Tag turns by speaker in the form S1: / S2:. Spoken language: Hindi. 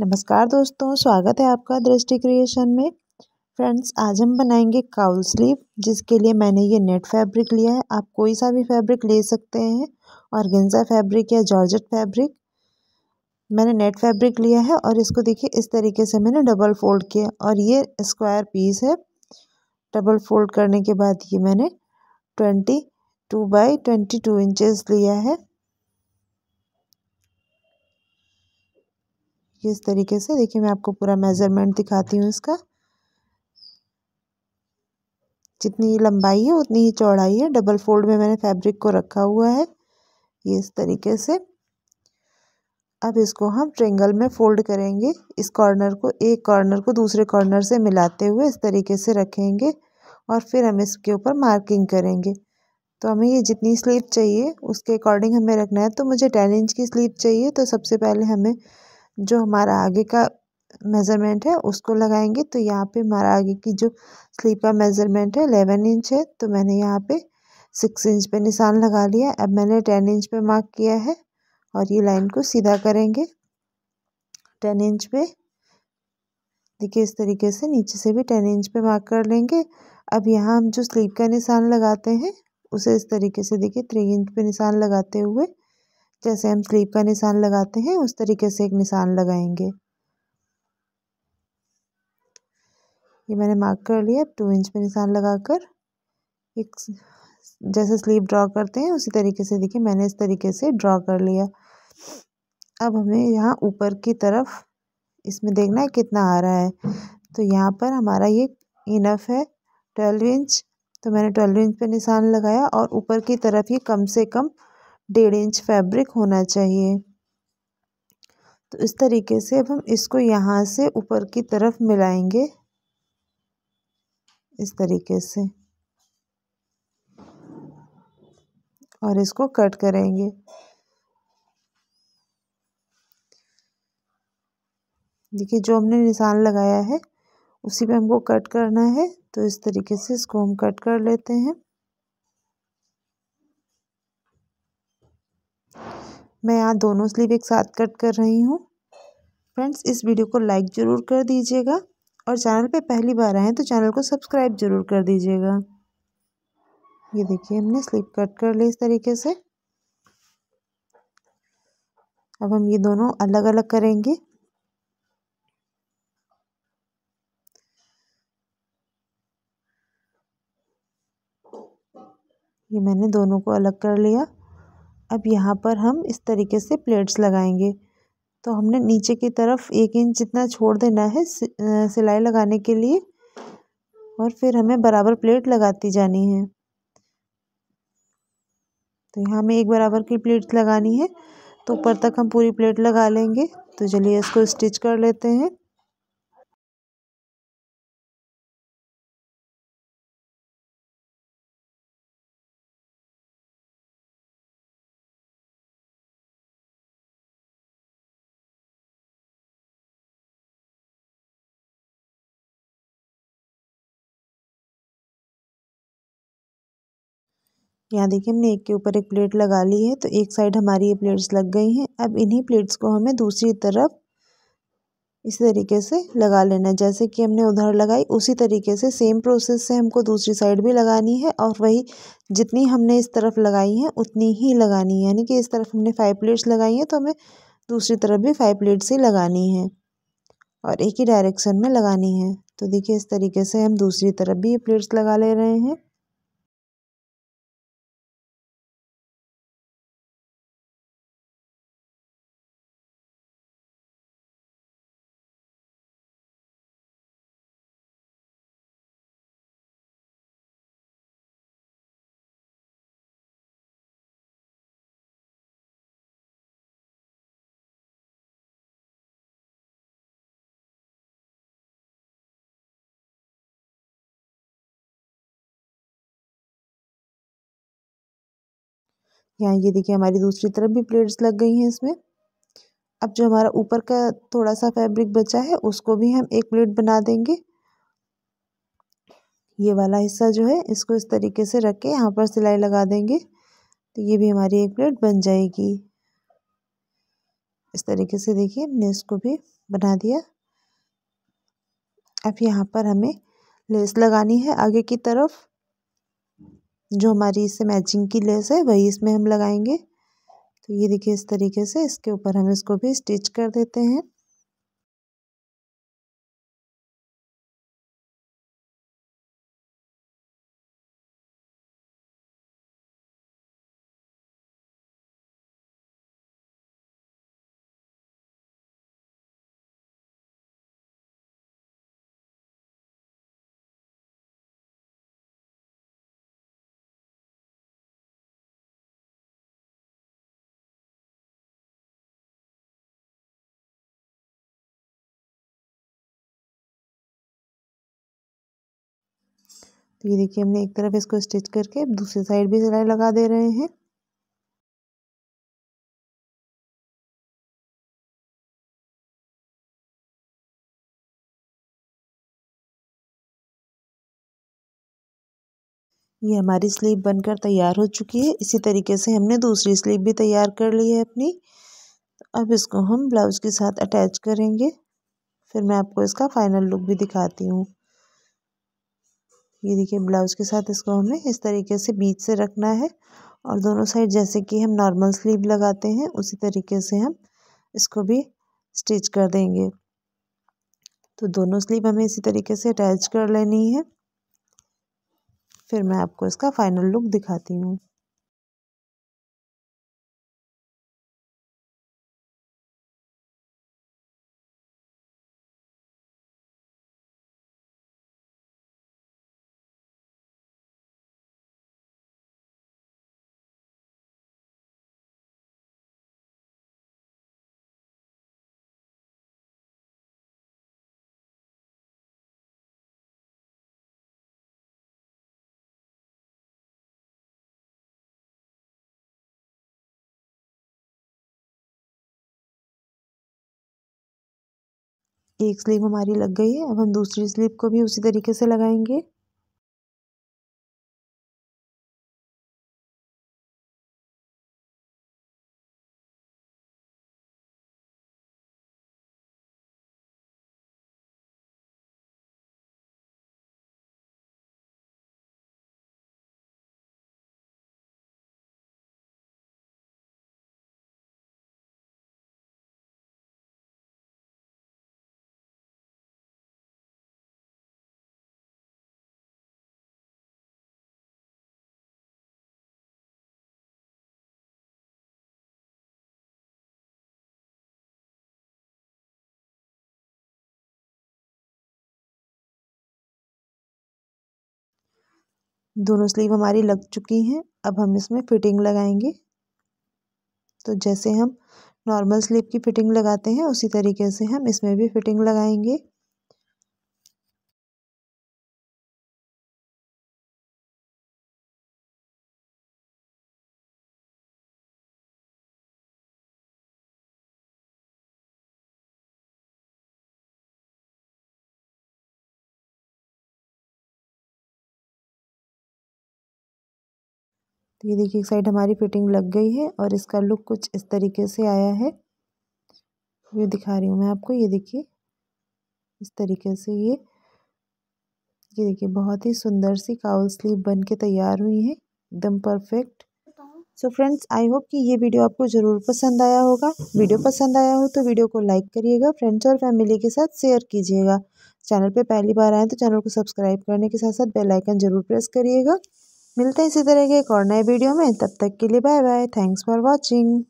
S1: नमस्कार दोस्तों स्वागत है आपका दृष्टि क्रिएशन में फ्रेंड्स आज हम बनाएंगे काउल स्लीव जिसके लिए मैंने ये नेट फैब्रिक लिया है आप कोई सा भी फैब्रिक ले सकते हैं और गेंजा फैब्रिक या जॉर्जेट फैब्रिक मैंने नेट फैब्रिक लिया है और इसको देखिए इस तरीके से मैंने डबल फोल्ड किया और ये स्क्वायर पीस है डबल फोल्ड करने के बाद ये मैंने twenty two by twenty two inches लिया है इस तरीके से देखिए मैं आपको पूरा मेज़रमेंट दिखाती हूँ इसका जितनी लंबाई है उतनी ही चौड़ाई है डबल फोल्ड में मैंने फैब्रिक को रखा हुआ है ये इस तरीके से अब इसको हम ट्रेंगल में फोल्ड करेंगे इस कॉर्नर को एक कॉर्नर को दूसरे कॉर्नर से मिलाते हुए इस तरीके से रखेंगे और फिर हम इसके ऊपर मार्किंग करेंगे तो हमें ये जितनी स्लीप चाहिए उसके अकॉर्डिंग हमें रखना है तो मुझे टेन इंच की स्लीप चाहिए तो सबसे पहले हमें जो हमारा आगे का मेज़रमेंट है उसको लगाएंगे तो यहाँ पे हमारा आगे की जो स्लीप का मेज़रमेंट है एलेवन इंच है तो मैंने यहाँ पे सिक्स इंच पे निशान लगा लिया अब मैंने टेन इंच पे मार्क किया है और ये लाइन को सीधा करेंगे टेन इंच पे देखिए इस तरीके से नीचे से भी टेन इंच पे मार्क कर लेंगे अब यहाँ हम जो स्लीप का निशान लगाते हैं उसे इस तरीके से देखिए थ्री इंच पे निशान लगाते हुए जैसे हम स्लीप का निशान लगाते हैं उस तरीके से एक निशान लगाएंगे ये मैंने मार्क कर लिया टू इंच पे निशान लगाकर एक जैसे स्लीप ड्रॉ करते हैं उसी तरीके से देखिए मैंने इस तरीके से ड्रॉ कर लिया अब हमें यहाँ ऊपर की तरफ इसमें देखना है कितना आ रहा है तो यहाँ पर हमारा ये इनफ है ट्वेल्व इंच तो मैंने ट्वेल्व इंच पे निशान लगाया और ऊपर की तरफ ये कम से कम डेढ़ इंच फैब्रिक होना चाहिए तो इस तरीके से अब हम इसको यहाँ से ऊपर की तरफ मिलाएंगे इस तरीके से और इसको कट करेंगे देखिए जो हमने निशान लगाया है उसी पे हमको कट करना है तो इस तरीके से इसको हम कट कर लेते हैं मैं यहाँ दोनों स्लीव एक साथ कट कर रही हूँ फ्रेंड्स इस वीडियो को लाइक ज़रूर कर दीजिएगा और चैनल पे पहली बार हैं तो चैनल को सब्सक्राइब ज़रूर कर दीजिएगा ये देखिए हमने स्लीव कट कर ली इस तरीके से अब हम ये दोनों अलग अलग करेंगे ये मैंने दोनों को अलग कर लिया अब यहाँ पर हम इस तरीके से प्लेट्स लगाएंगे तो हमने नीचे की तरफ एक इंच जितना छोड़ देना है सिलाई लगाने के लिए और फिर हमें बराबर प्लेट लगाती जानी है तो यहाँ हमें एक बराबर की प्लेट लगानी है तो ऊपर तक हम पूरी प्लेट लगा लेंगे तो चलिए इसको स्टिच कर लेते हैं यहाँ देखिए हमने एक के ऊपर एक प्लेट लगा ली है तो एक साइड हमारी ये प्लेट्स लग गई हैं अब इन्हीं प्लेट्स को हमें दूसरी तरफ इस तरीके से लगा लेना है जैसे कि हमने उधर लगाई उसी तरीके से सेम प्रोसेस से हमको दूसरी साइड भी लगानी है और वही जितनी हमने इस तरफ लगाई हैं उतनी ही लगानी है यानी कि इस तरफ हमने फाइव प्लेट्स लगाई हैं तो हमें दूसरी तरफ भी फाइव प्लेट्स ही लगानी है और एक ही डायरेक्शन में लगानी है तो देखिए इस तरीके से हम दूसरी तरफ भी ये प्लेट्स लगा ले रहे हैं यहाँ ये देखिए हमारी दूसरी तरफ भी प्लेट्स लग गई हैं इसमें अब जो हमारा ऊपर का थोड़ा सा फैब्रिक बचा है उसको भी हम एक प्लेट बना देंगे ये वाला हिस्सा जो है इसको इस तरीके से रख के यहाँ पर सिलाई लगा देंगे तो ये भी हमारी एक प्लेट बन जाएगी इस तरीके से देखिए हमने इसको भी बना दिया अब यहाँ पर हमें लेस लगानी है आगे की तरफ जो हमारी इससे मैचिंग की लेस है वही इसमें हम लगाएंगे तो ये देखिए इस तरीके से इसके ऊपर हम इसको भी स्टिच कर देते हैं तो ये देखिए हमने एक तरफ इसको स्टिच करके दूसरी साइड भी सिलाई लगा दे रहे हैं ये हमारी स्लीव बनकर तैयार हो चुकी है इसी तरीके से हमने दूसरी स्लीव भी तैयार कर ली है अपनी तो अब इसको हम ब्लाउज के साथ अटैच करेंगे फिर मैं आपको इसका फाइनल लुक भी दिखाती हूँ ये देखिए ब्लाउज़ के साथ इसको हमें इस तरीके से बीच से रखना है और दोनों साइड जैसे कि हम नॉर्मल स्लीव लगाते हैं उसी तरीके से हम इसको भी स्टिच कर देंगे तो दोनों स्लीव हमें इसी तरीके से अटैच कर लेनी है फिर मैं आपको इसका फाइनल लुक दिखाती हूँ एक स्लीव हमारी लग गई है अब हम दूसरी स्लीव को भी उसी तरीके से लगाएंगे दोनों स्लीव हमारी लग चुकी हैं अब हम इसमें फिटिंग लगाएंगे तो जैसे हम नॉर्मल स्लीव की फिटिंग लगाते हैं उसी तरीके से हम इसमें भी फिटिंग लगाएंगे तो ये देखिए एक साइड हमारी फिटिंग लग गई है और इसका लुक कुछ इस तरीके से आया है ये दिखा रही हूँ मैं आपको ये देखिए इस तरीके से ये ये देखिए बहुत ही सुंदर सी काउल स्लीव बन के तैयार हुई है एकदम perfect so friends I hope कि ये वीडियो आपको ज़रूर पसंद आया होगा वीडियो पसंद आया हो तो वीडियो को लाइक करिएगा फ्रेंड्स और फैमिली के साथ शेयर कीजिएगा चैनल पे पहली बार आए तो चैनल को सब्सक्राइब करने के साथ साथ बेल आइकन जरूर प्रेस करिएगा मिलते हैं इसी तरह के एक और नए वीडियो में तब तक के लिए bye bye thanks for watching